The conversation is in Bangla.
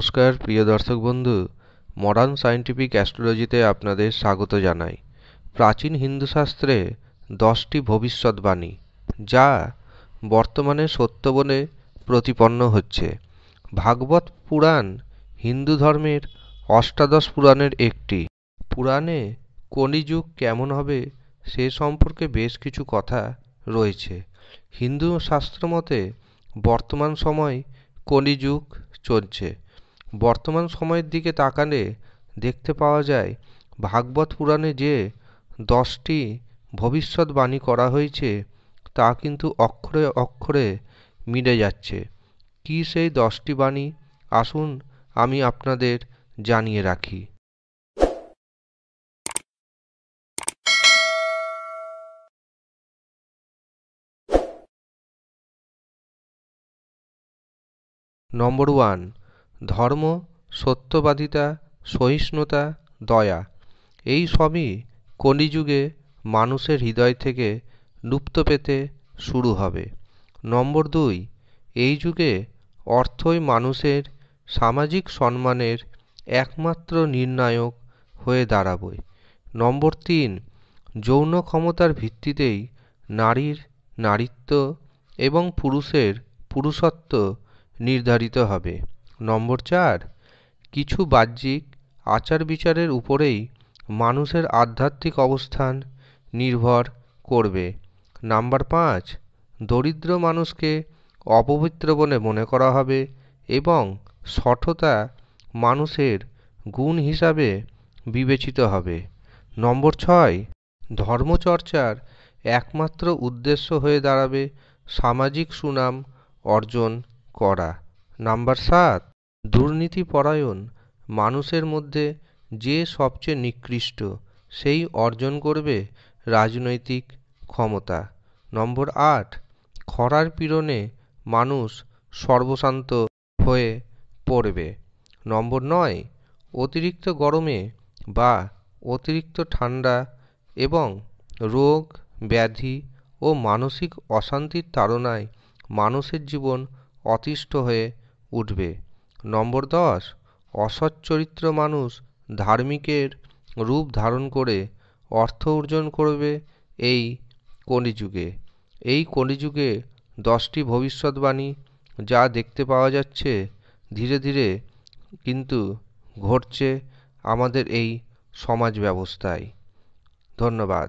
নমস্কার প্রিয় দর্শক বন্ধু মডার্ন সায়েন্টিফিক অ্যাস্ট্রোলজিতে আপনাদের স্বাগত জানাই প্রাচীন হিন্দু শাস্ত্রে দশটি ভবিষ্যৎবাণী যা বর্তমানে সত্য বলে প্রতিপন্ন হচ্ছে ভাগবত পুরাণ হিন্দু ধর্মের অষ্টাদশ পুরাণের একটি পুরাণে কলিযুগ কেমন হবে সে সম্পর্কে বেশ কিছু কথা রয়েছে হিন্দু শাস্ত্র মতে বর্তমান সময় কলিযুগ চলছে বর্তমান সময়ের দিকে তাকালে দেখতে পাওয়া যায় ভাগবত পুরাণে যে দশটি ভবিষ্যৎবাণী করা হয়েছে তা কিন্তু অক্ষরে অক্ষরে মিলে যাচ্ছে কি সেই দশটি বাণী আসুন আমি আপনাদের জানিয়ে রাখি নম্বর ওয়ান ধর্ম সত্যবাদিতা সহিষ্ণুতা দয়া এই সবই কলিযুগে মানুষের হৃদয় থেকে লুপ্ত পেতে শুরু হবে নম্বর দুই এই যুগে অর্থই মানুষের সামাজিক সম্মানের একমাত্র নির্ণায়ক হয়ে দাঁড়াবে নম্বর তিন যৌন ক্ষমতার ভিত্তিতেই নারীর নারীত্ব এবং পুরুষের পুরুষত্ব নির্ধারিত হবে নম্বর চার কিছু বাহ্যিক আচার বিচারের উপরেই মানুষের আধ্যাত্মিক অবস্থান নির্ভর করবে নাম্বার পাঁচ দরিদ্র মানুষকে অপবিত্র বলে মনে করা হবে এবং সঠতা মানুষের গুণ হিসাবে বিবেচিত হবে নম্বর ছয় ধর্মচর্চার একমাত্র উদ্দেশ্য হয়ে দাঁড়াবে সামাজিক সুনাম অর্জন করা নাম্বার সাত দুর্নীতিপরায়ণ মানুষের মধ্যে যে সবচেয়ে নিকৃষ্ট সেই অর্জন করবে রাজনৈতিক ক্ষমতা নম্বর আট খরার পীড়নে মানুষ সর্বশান্ত হয়ে পড়বে নম্বর নয় অতিরিক্ত গরমে বা অতিরিক্ত ঠান্ডা এবং রোগ ব্যাধি ও মানসিক অশান্তির তাড়নায় মানুষের জীবন অতিষ্ঠ হয়ে উঠবে নম্বর দশ অসৎ চরিত্র মানুষ ধার্মিকের রূপ ধারণ করে অর্থ অর্জন করবে এই কলিযুগে এই কলিযুগে দশটি ভবিষ্যৎবাণী যা দেখতে পাওয়া যাচ্ছে ধীরে ধীরে কিন্তু ঘটছে আমাদের এই সমাজ ব্যবস্থায় ধন্যবাদ